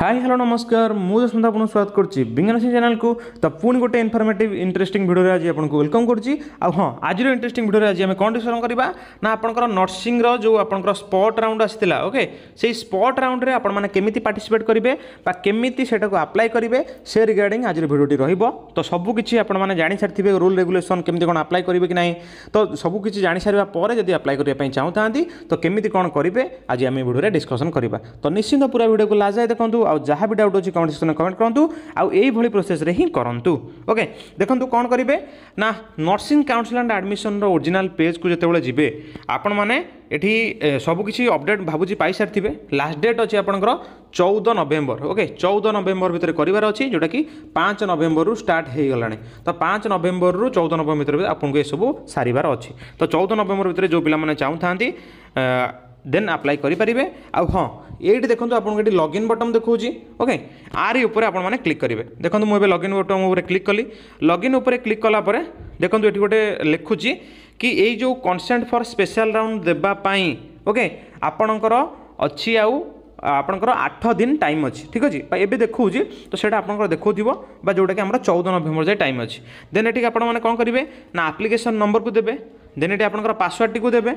high hello ନମସ୍କାର ମୁଁ ଯଶମନ୍ତ ଆପଣଙ୍କୁ ସ୍ୱାଗତ କରୁଛି ବିଜ୍ଞାନସି ଚ୍ୟାନେଲକୁ ତ ପୁଣି ଗୋଟେ ଇନଫର୍ମେଟିଭ୍ ଇଣ୍ଟରେଷ୍ଟିଂ ଭିଡ଼ିଓରେ ଆଜି ଆପଣଙ୍କୁ ୱେଲକମ୍ କରୁଛି ଆଉ ହଁ ଆଜିର ଇଣ୍ଟରେଷ୍ଟିଂ ଭିଡ଼ିଓରେ ଆଜି ଆମେ କ'ଣ ଡିସ୍କସନ୍ କରିବା ନା ଆପଣଙ୍କର ନର୍ସିଂର ଯେଉଁ ଆପଣଙ୍କର ସ୍ପଟ୍ ରାଉଣ୍ଡ ଆସିଥିଲା ଓକେ ସେଇ ସ୍ପଟ୍ ରାଉଣ୍ଡରେ ଆପଣମାନେ କେମିତି ପାର୍ଟିସିପେଟ୍ କରିବେ ବା କେମିତି ସେଟାକୁ ଆପ୍ଲାଏ କରିବେ ସେ ରିଗାର୍ଡ଼ିଂ ଆଜିର ଭିଡ଼ିଓଟି ରହିବ ତ ସବୁକିଛି ଆପଣମାନେ ଜାଣିସାରିଥିବେ ରୁଲ୍ ରେଗୁଲେସନ୍ କେମିତି କ'ଣ ଆପ୍ଲାଏ କରିବେ କି ନାହିଁ ତ ସବୁକିଛି ଜାଣିସାରିବା ପରେ ଯଦି ଆପ୍ଲାଏ କରିବା ପାଇଁ ଚାହୁଁଥାନ୍ତି ତ କେମିତି କ'ଣ କରିବେ ଆଜି ଆମେ ଭିଡ଼ିଓରେ ଡିସ୍କସନ୍ କରିବା ତ ନିଶ୍ଚିନ୍ତ ପୁରା ଭିଡ଼ିଓକୁ ଲାଜାଏ ଦେଖନ୍ତୁ ଆଉ ଯାହା ବି ଡାଉଟ୍ ଅଛି କମେଣ୍ଟ ସେକ୍ସନରେ କମେଣ୍ଟ କରନ୍ତୁ ଆଉ ଏଇଭଳି ପ୍ରୋସେସ୍ରେ ହିଁ କରନ୍ତୁ ଓକେ ଦେଖନ୍ତୁ କ'ଣ କରିବେ ନା ନର୍ସିଂ କାଉନସିଲ୍ ଆଣ୍ଡ ଆଡ଼ମିସନ୍ର ଓରିଜିନାଲ୍ ପେଜ୍କୁ ଯେତେବେଳେ ଯିବେ ଆପଣମାନେ ଏଠି ସବୁକିଛି ଅପଡ଼େଟ୍ ଭାବୁଛି ପାଇସାରିଥିବେ ଲାଷ୍ଟ ଡେଟ୍ ଅଛି ଆପଣଙ୍କର ଚଉଦ ନଭେମ୍ବର ଓକେ ଚଉଦ ନଭେମ୍ବର ଭିତରେ କରିବାର ଅଛି ଯେଉଁଟାକି ପାଞ୍ଚ ନଭେମ୍ବରରୁ ଷ୍ଟାର୍ଟ ହୋଇଗଲାଣି ତ ପାଞ୍ଚ ନଭେମ୍ବରରୁ ଚଉଦ ନଭେମ୍ବର ଭିତରେ ଆପଣଙ୍କୁ ଏସବୁ ସାରିବାର ଅଛି ତ ଚଉଦ ନଭେମ୍ବର ଭିତରେ ଯେଉଁ ପିଲାମାନେ ଚାହୁଁଥାନ୍ତି দেন আপ্লাই করে আউ হ্যাঁ এইটি দেখুন আপনার এটি লগ ইন বটম দেখছি ওকে আরি উপরে আপনার ক্লিক করবে দেখুন মু এবার লগ ইন বটম উপরে ক্লিক কলি লগ ইন উপরে ক্লিক কলাপরে দেখুন এটি গোটে লেখুছি কি এই যে কনসেন্ট ফর স্পেশাল রাউন্ড দেওয়া ওকে আপনার অছি আউ আপনার আঠ দিন টাইম অছি ঠিক আছে বা এবে দেখছি তো সেটা আপনার দেখুব বা যেটা কি আমার চৌদ নভেম্বর যায় টাইম অছি দেন এটি আপনার কম করবে না আপ্লিকেসন নম্বরক দেবে দেন এটি আপনার পাসওয়ার্ডটি দেবে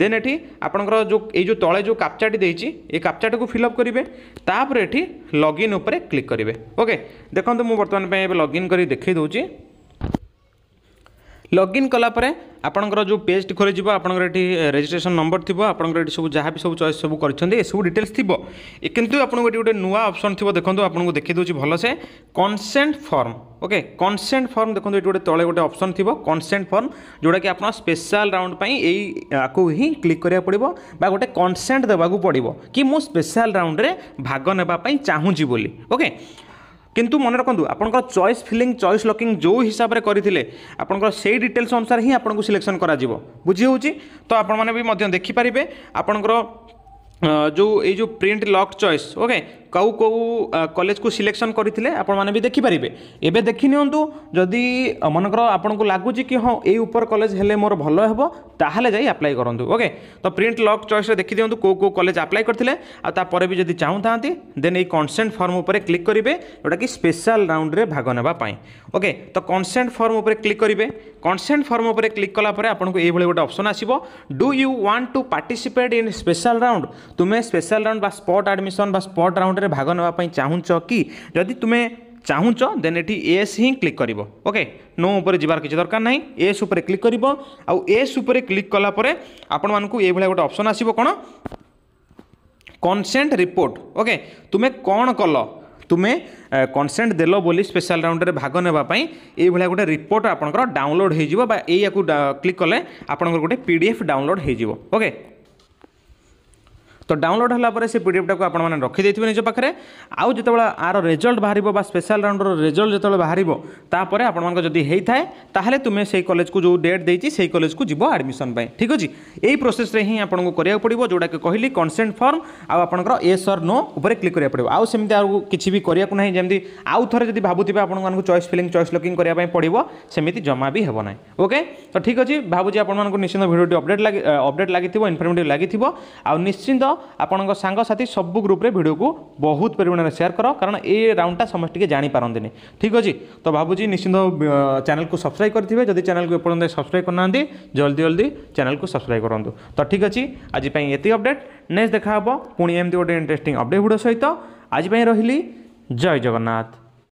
দেন এটি আপনার যে এই যে তলে যে ক্যাপচাটি দিয়েছি এই ক্যাপচাটি ফিল আপ করবে তাপরে এটি লগ ইন উপরে ক্লিক করবে ওকে দেখুন মু বর্তমান এবার লগ ইন করে দেখাই দেছি ଲଗ୍ଇନ୍ କଲାପରେ ଆପଣଙ୍କର ଯେଉଁ ପେଜ୍ଟି ଖୋଲିଯିବ ଆପଣଙ୍କର ଏଠି ରେଜିଷ୍ଟ୍ରେସନ ନମ୍ବର ଥିବ ଆପଣଙ୍କର ଏଠି ସବୁ ଯାହା ବି ସବୁ ଚଏସ୍ ସବୁ କରିଛନ୍ତି ଏସବୁ ଡିଟେଲ୍ସ ଥିବ କିନ୍ତୁ ଆପଣଙ୍କୁ ଏଠି ଗୋଟେ ନୂଆ ଅପସନ୍ ଥିବ ଦେଖନ୍ତୁ ଆପଣଙ୍କୁ ଦେଖି ଦେଉଛି ଭଲସେ consent form okay consent form ଦେଖନ୍ତୁ ଏଠି ଗୋଟେ ତଳେ ଗୋଟେ ଅପସନ୍ ଥିବ କନସେଣ୍ଟ ଫର୍ମ ଯେଉଁଟାକି ଆପଣ ସ୍ପେଶାଲ ରାଉଣ୍ଡ ପାଇଁ ଏଇ ଆକୁ ହିଁ କ୍ଲିକ୍ କରିବାକୁ ପଡ଼ିବ ବା ଗୋଟେ କନସେଣ୍ଟ ଦେବାକୁ ପଡ଼ିବ କି ମୁଁ ସ୍ପେଶାଲ ରାଉଣ୍ଡରେ ଭାଗ ନେବା ପାଇଁ ଚାହୁଁଛି ବୋଲି ଓକେ କିନ୍ତୁ ମନେ ରଖନ୍ତୁ ଆପଣଙ୍କର ଚଏସ୍ ଫିଲିଂ ଚଏସ୍ ଲକିଂ ଯେଉଁ ହିସାବରେ କରିଥିଲେ ଆପଣଙ୍କର ସେଇ ଡିଟେଲ୍ସ ଅନୁସାରେ ହିଁ ଆପଣଙ୍କୁ ସିଲେକ୍ସନ୍ କରାଯିବ ବୁଝି ହେଉଛି ତ ଆପଣମାନେ ବି ମଧ୍ୟ ଦେଖିପାରିବେ ଆପଣଙ୍କର ଯେଉଁ ଏଇ ଯେଉଁ ପ୍ରିଣ୍ଟ ଲକ୍ ଚଏସ୍ ଓକେ কেউ কেউ কলেজকে সিলেকশন করে আপনার বি দেখিপারে এবে দেখি নিউ যদি মনকর আপনার লাগুচি কি হ্যাঁ এই উপর কলেজ হলে মোর ভাল হব তাহলে যাই আপ্লাই করতু ওকে তো প্রিন্ট লক চয়েসে দেখি দিও কেউ কেউ কলেজ আপ্লাই করে আপরে বি যদি চাহুথাতে দেন এই কনসেন্ট ফর্ম উপরে ক্লিক করবে যেটা কি স্পেশাল রাউন্ডে ভাগ নেওয়া ওকে তো কনসেন্ট ফর্ম উপরে ক্লিক করবে কনসেন্ট ফর্ম উপরে ক্লিক কলাপরে আপনার এইভাবে গোটে অপসন আসব do you want to participate in special round তুমি স্পেশাল রাউন্ড বা স্পট আডমিশন বা স্পট রাউন্ড ରାଉଣ୍ଡରେ ଭାଗ ନେବା ପାଇଁ ଚାହୁଁଛ କି ଯଦି ତୁମେ ଚାହୁଁଛ ଦେନ୍ ଏଠି ଏସ୍ ହିଁ କ୍ଲିକ୍ କରିବ ଓକେ ନୋ ଉପରେ ଯିବାର କିଛି ଦରକାର ନାହିଁ ଏସ୍ ଉପରେ କ୍ଲିକ୍ କରିବ ଆଉ ଏସ୍ ଉପରେ କ୍ଲିକ୍ କଲା ପରେ ଆପଣମାନଙ୍କୁ ଏଇଭଳିଆ ଗୋଟେ ଅପସନ୍ ଆସିବ କ'ଣ କନସେଣ୍ଟ ରିପୋର୍ଟ ଓକେ ତୁମେ କ'ଣ କଲ ତୁମେ କନସେଣ୍ଟ ଦେଲ ବୋଲି ସ୍ପେଶାଲ ରାଉଣ୍ଡରେ ଭାଗ ନେବା ପାଇଁ ଏଇଭଳିଆ ଗୋଟେ ରିପୋର୍ଟ ଆପଣଙ୍କର ଡାଉନଲୋଡ଼ ହୋଇଯିବ ବା ଏଇଆକୁ କ୍ଲିକ୍ କଲେ ଆପଣଙ୍କର ଗୋଟେ ପି ଡି ଏଫ୍ ଡାଉନଲୋଡ଼ ହୋଇଯିବ ଓକେ তো ডাউনলোড ହେଲା ପରେ ସେ ପିଡ଼ିଏଫ୍ଟାକୁ ଆପଣମାନେ ରଖିଦେଇଥିବେ ନିଜ ପାଖରେ ଆଉ ଯେତେବେଳେ ଆର ରେଜଲ୍ଟ ବାହାରିବ ବା ସ୍ପେଶାଲ ରାଉଣ୍ଡର ରେଜଲ୍ଟ ଯେତେବେଳେ ବାହାରିବ ତାପରେ ଆପଣମାନଙ୍କ ଯଦି ହେଇଥାଏ ତାହେଲେ ତୁମେ ସେଇ କଲେଜକୁ ଯେଉଁ ଡେଟ୍ ଦେଇଛି ସେଇ କଲେଜକୁ ଯିବ ଆଡ଼ମିସନ୍ ପାଇଁ ଠିକ୍ ଅଛି ଏଇ ପ୍ରୋସେସ୍ରେ ହିଁ ଆପଣଙ୍କୁ କରିବାକୁ ପଡ଼ିବ ଯେଉଁଟାକି କହିଲି କନସେଣ୍ଟ ଫର୍ମ ଆଉ ଆପଣଙ୍କର ଏସ୍ ଅର୍ ନୋ ଉପରେ କ୍ଲିକ୍ କରିବାକୁ ପଡ଼ିବ ଆଉ ସେମିତି ଆଉ କିଛି ବି କରିବାକୁ ନାହିଁ ଯେମିତି ଆଉ ଥରେ ଯଦି ଭାବୁଥିବେ ଆପଣମାନଙ୍କୁ ଚଏସ୍ ଫିଲିଂ ଚଏସ୍ ଲକିଂ କରିବା ପାଇଁ ପଡ଼ିବ ସେମିତି ଜମା ବି ହେବ ନାହିଁ ଓକେ ତ ଠିକ୍ ଅଛି ଭାବୁଛି ଆପଣମାନଙ୍କୁ ନିଶ୍ଚିନ୍ତ ଭିଡ଼ିଓଟି ଅପଡ଼େଟ୍ ଲାଗି ଅପଡ଼େଟ୍ ଲାଗିଥିବ ଇନଫର୍ମେଟିଭ୍ ଲାଗିଥିବ ଆଉ ନିଶ୍ଚିନ୍ତ ଆପଣଙ୍କ ସାଙ୍ଗସାଥି ସବୁ ଗ୍ରୁପ୍ରେ ଭିଡ଼ିଓକୁ ବହୁତ ପରିମାଣରେ ସେୟାର କର କାରଣ ଏ ରାଉଣ୍ଡଟା ସମସ୍ତେ ଟିକେ ଜାଣିପାରନ୍ତିନି ଠିକ୍ ଅଛି ତ ଭାବୁଛି ନିଶ୍ଚିନ୍ତ ଚ୍ୟାନେଲ୍କୁ ସବସ୍କ୍ରାଇବ୍ କରିଥିବେ ଯଦି ଚ୍ୟାନେଲ୍କୁ ଏପର୍ଯ୍ୟନ୍ତ ସବସ୍କ୍ରାଇବ୍ କରିନାହାନ୍ତି ଜଲ୍ଦି ଜଲ୍ଦି ଚ୍ୟାନେଲ୍କୁ ସବସ୍କ୍ରାଇବ୍ କରନ୍ତୁ ତ ଠିକ୍ ଅଛି ଆଜି ପାଇଁ ଏତିକି ଅପଡ଼େଟ୍ ନେକ୍ସଟ ଦେଖା ହେବ ପୁଣି ଏମିତି ଗୋଟେ ଇଣ୍ଟରେଷ୍ଟିଂ ଅପଡ଼େଟ୍ ଭିଡ଼ିଓ ସହିତ ଆଜି ପାଇଁ ରହିଲି ଜୟ ଜଗନ୍ନାଥ